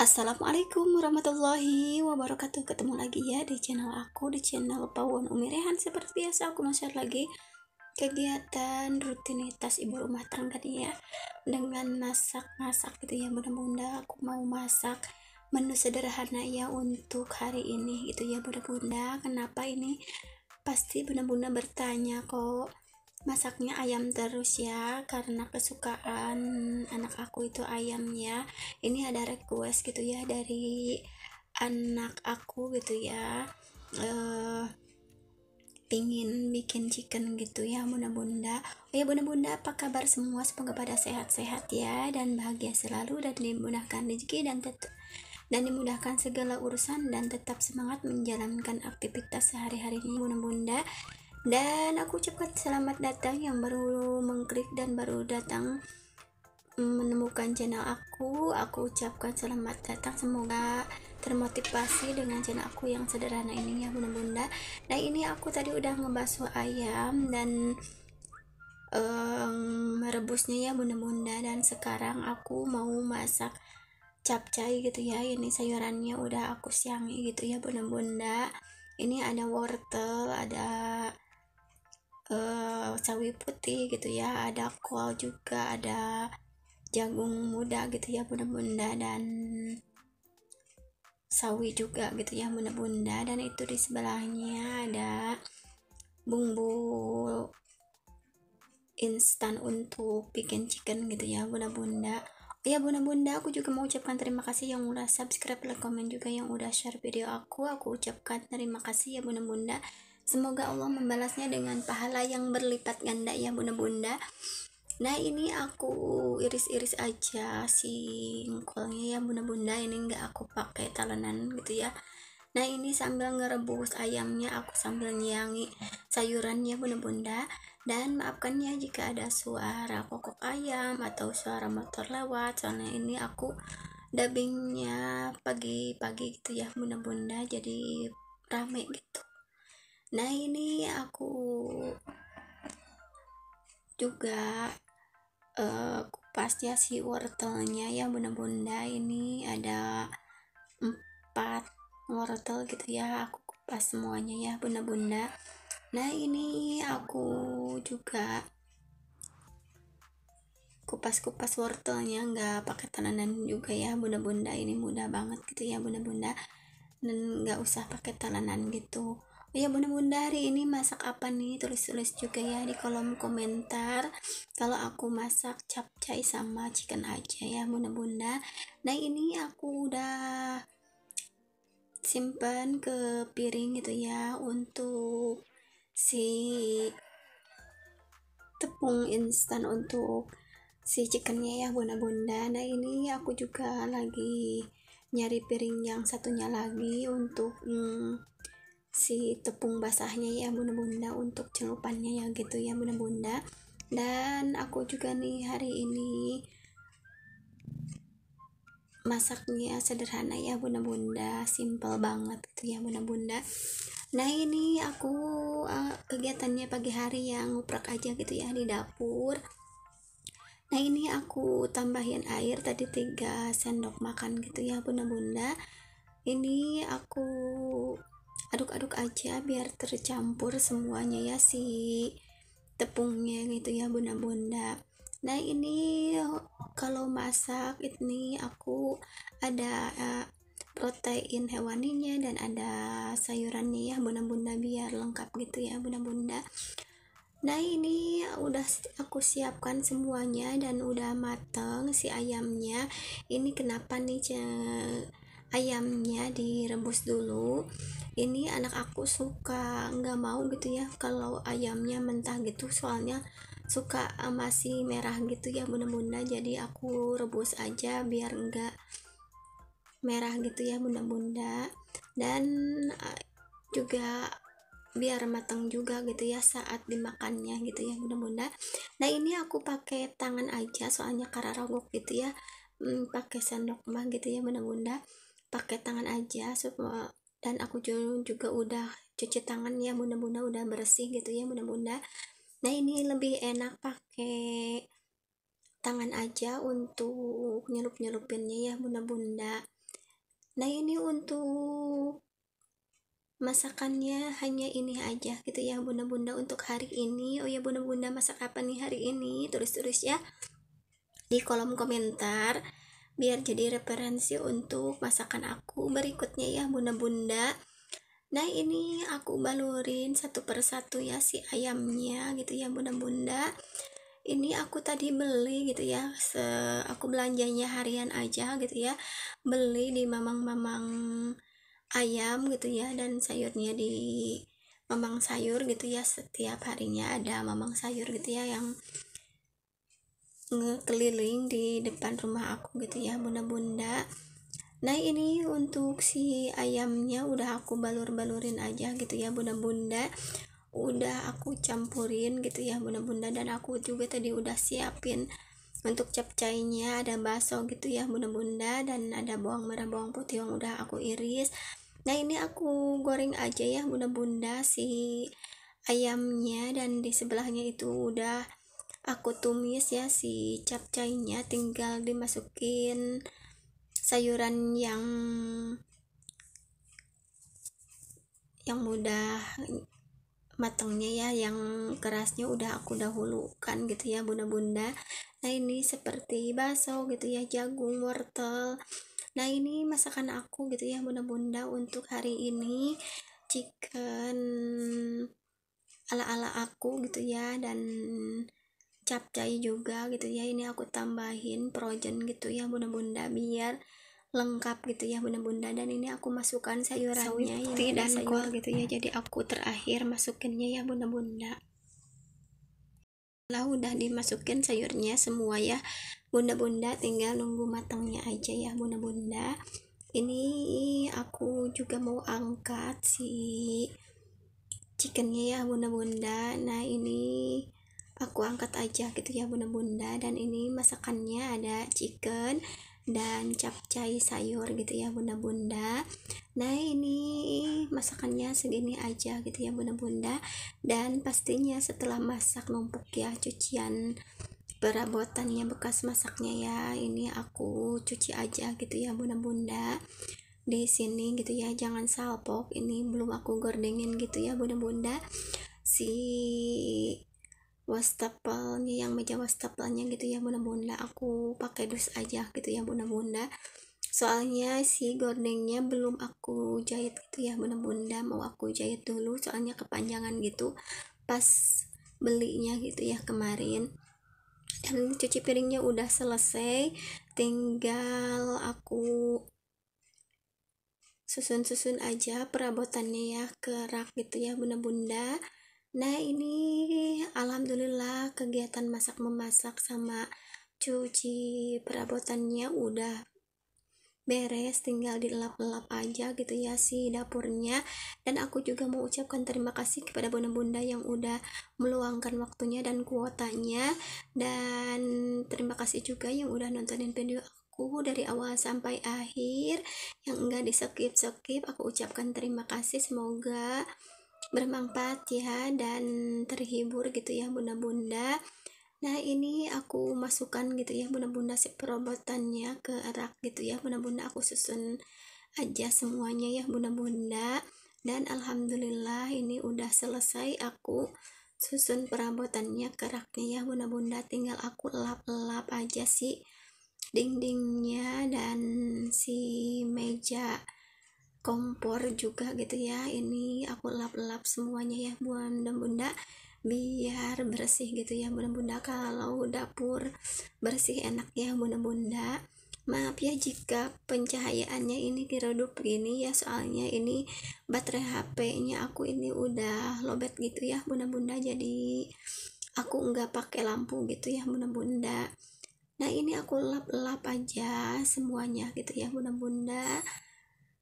Assalamualaikum warahmatullahi wabarakatuh Ketemu lagi ya di channel aku Di channel Pawon Umirehan Seperti biasa aku mau share lagi Kegiatan rutinitas ibu rumah tangga nih ya Dengan masak-masak gitu ya Bunda-bunda aku mau masak Menu sederhana ya untuk hari ini Gitu ya bunda-bunda Kenapa ini pasti bunda-bunda bertanya kok masaknya ayam terus ya karena kesukaan anak aku itu ayam ya ini ada request gitu ya dari anak aku gitu ya uh, eh, pingin bikin chicken gitu ya bunda-bunda oh ya bunda-bunda apa kabar semua semoga pada sehat-sehat ya dan bahagia selalu dan dimudahkan rezeki dan tetap dan dimudahkan segala urusan dan tetap semangat menjalankan aktivitas sehari hari ini bunda-bunda dan aku ucapkan selamat datang yang baru mengklik dan baru datang menemukan channel aku aku ucapkan selamat datang semoga termotivasi dengan channel aku yang sederhana ini ya bunda-bunda nah ini aku tadi udah ngebasuh ayam dan um, merebusnya ya bunda-bunda dan sekarang aku mau masak capcai gitu ya ini sayurannya udah aku siangi gitu ya bunda-bunda ini ada wortel ada uh, eh, sawi putih gitu ya ada kol juga ada jagung muda gitu ya bunda-bunda dan sawi juga gitu ya bunda-bunda dan itu di sebelahnya ada bumbu instan untuk bikin chicken gitu ya bunda-bunda ya bunda-bunda aku juga mau ucapkan terima kasih yang udah subscribe like komen juga yang udah share video aku aku ucapkan terima kasih ya bunda-bunda semoga Allah membalasnya dengan pahala yang berlipat ganda ya bunda-bunda nah ini aku iris-iris aja si engkolnya ya bunda-bunda ini nggak aku pakai talenan gitu ya Nah ini sambil ngerebus ayamnya aku sambil nyiangi sayurannya bunda-bunda dan maafkan ya jika ada suara kokok ayam atau suara motor lewat soalnya ini aku dubbingnya pagi-pagi gitu ya bunda-bunda jadi rame gitu. Nah ini aku juga uh, kupasnya si wortelnya ya bunda-bunda ini ada empat wortel gitu ya aku kupas semuanya ya bunda-bunda nah ini aku juga kupas-kupas wortelnya nggak pakai tananan juga ya bunda-bunda ini mudah banget gitu ya bunda-bunda dan nggak usah pakai tananan gitu oh ya bunda-bunda hari ini masak apa nih tulis-tulis juga ya di kolom komentar kalau aku masak capcay sama chicken aja ya bunda-bunda nah ini aku udah simpan ke piring gitu ya untuk si tepung instan untuk si chickennya ya bunda-bunda nah ini aku juga lagi nyari piring yang satunya lagi untuk hmm, si tepung basahnya ya bunda-bunda untuk celupannya ya gitu ya bunda-bunda dan aku juga nih hari ini masaknya sederhana ya bunda-bunda simple banget gitu ya bunda-bunda nah ini aku uh, kegiatannya pagi hari yang nguprak aja gitu ya di dapur nah ini aku tambahin air tadi 3 sendok makan gitu ya bunda-bunda ini aku aduk-aduk aja biar tercampur semuanya ya si tepungnya gitu ya bunda-bunda nah ini kalau masak ini aku ada uh, protein hewaninya dan ada sayurannya ya bunda-bunda biar lengkap gitu ya bunda-bunda nah ini udah aku siapkan semuanya dan udah mateng si ayamnya ini kenapa nih ayamnya direbus dulu ini anak aku suka nggak mau gitu ya kalau ayamnya mentah gitu soalnya suka masih merah gitu ya bunda-bunda jadi aku rebus aja biar enggak merah gitu ya bunda-bunda dan eh, juga biar matang juga gitu ya saat dimakannya gitu ya bunda-bunda nah ini aku pakai tangan aja soalnya karena rogok gitu ya hmm, pakai sendok mah gitu ya bunda-bunda pakai tangan aja supaya dan aku juga udah cuci tangan ya bunda-bunda udah bersih gitu ya bunda-bunda nah ini lebih enak pakai tangan aja untuk nyelup-nyelupinnya ya bunda-bunda nah ini untuk masakannya hanya ini aja gitu ya bunda-bunda untuk hari ini oh ya bunda-bunda masak apa nih hari ini tulis-tulis ya di kolom komentar biar jadi referensi untuk masakan aku berikutnya ya bunda-bunda Nah ini aku balurin satu persatu ya si ayamnya gitu ya bunda-bunda ini aku tadi beli gitu ya se aku belanjanya harian aja gitu ya beli di mamang-mamang ayam gitu ya dan sayurnya di mamang sayur gitu ya setiap harinya ada mamang sayur gitu ya yang ngekeliling di depan rumah aku gitu ya bunda-bunda Nah ini untuk si ayamnya udah aku balur-balurin aja gitu ya bunda-bunda Udah aku campurin gitu ya bunda-bunda dan aku juga tadi udah siapin untuk capcainya ada bakso gitu ya bunda-bunda dan ada bawang merah bawang putih yang udah aku iris Nah ini aku goreng aja ya bunda-bunda si ayamnya dan di sebelahnya itu udah aku tumis ya si capcainya tinggal dimasukin sayuran yang yang mudah matangnya ya yang kerasnya udah aku dahulukan gitu ya bunda-bunda nah ini seperti bakso gitu ya jagung wortel nah ini masakan aku gitu ya bunda-bunda untuk hari ini chicken ala-ala aku gitu ya dan capcay juga gitu ya ini aku tambahin projen gitu ya bunda-bunda biar lengkap gitu ya bunda bunda dan ini aku masukkan sayurannya Sawiti ya, dan sayur. kol gitu ya jadi aku terakhir masukinnya ya bunda bunda lah udah dimasukin sayurnya semua ya bunda bunda tinggal nunggu matangnya aja ya bunda bunda ini aku juga mau angkat si chickennya ya bunda bunda nah ini aku angkat aja gitu ya bunda bunda dan ini masakannya ada chicken dan capcai sayur gitu ya bunda-bunda nah ini masakannya segini aja gitu ya bunda-bunda dan pastinya setelah masak numpuk ya cucian perabotannya bekas masaknya ya ini aku cuci aja gitu ya bunda-bunda di sini gitu ya jangan salpok ini belum aku gordengin gitu ya bunda-bunda si wastafelnya yang meja wastafelnya gitu ya bunda-bunda aku pakai dus aja gitu ya bunda-bunda soalnya si gordennya belum aku jahit gitu ya bunda-bunda mau aku jahit dulu soalnya kepanjangan gitu pas belinya gitu ya kemarin dan cuci piringnya udah selesai tinggal aku susun-susun aja perabotannya ya ke rak gitu ya bunda-bunda Nah ini alhamdulillah kegiatan masak memasak sama cuci perabotannya udah beres tinggal dilap-lap aja gitu ya si dapurnya dan aku juga mau ucapkan terima kasih kepada bunda-bunda yang udah meluangkan waktunya dan kuotanya dan terima kasih juga yang udah nontonin video aku dari awal sampai akhir yang enggak di skip-skip aku ucapkan terima kasih semoga bermanfaat ya dan terhibur gitu ya bunda-bunda nah ini aku masukkan gitu ya bunda-bunda si perobotannya ke rak gitu ya bunda-bunda aku susun aja semuanya ya bunda-bunda dan alhamdulillah ini udah selesai aku susun perabotannya ke raknya ya bunda-bunda tinggal aku lap-lap aja si dindingnya dan si meja kompor juga gitu ya ini aku lap-lap semuanya ya bunda-bunda biar bersih gitu ya bunda-bunda kalau dapur bersih enak ya bunda-bunda maaf ya jika pencahayaannya ini diredup gini ya soalnya ini baterai HP-nya aku ini udah lobet gitu ya bunda-bunda jadi aku nggak pakai lampu gitu ya bunda-bunda nah ini aku lap-lap aja semuanya gitu ya bunda-bunda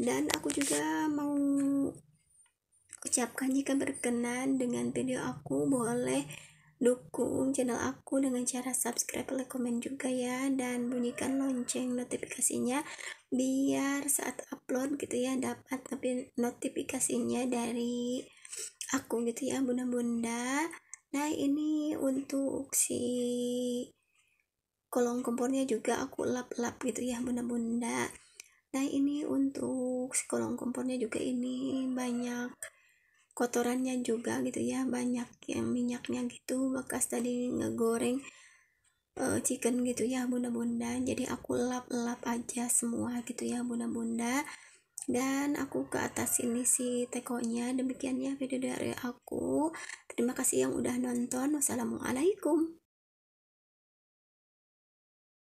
dan aku juga mau ucapkan jika berkenan dengan video aku boleh dukung channel aku dengan cara subscribe, like, komen juga ya dan bunyikan lonceng notifikasinya biar saat upload gitu ya dapat notifikasinya dari aku gitu ya bunda-bunda nah ini untuk si kolong kompornya juga aku lap-lap gitu ya bunda-bunda nah ini untuk si kolong kompornya juga ini banyak kotorannya juga gitu ya banyak yang minyaknya gitu bekas tadi ngegoreng uh, chicken gitu ya bunda-bunda jadi aku lap-lap aja semua gitu ya bunda-bunda dan aku ke atas ini si tekonya demikian ya video dari aku terima kasih yang udah nonton wassalamualaikum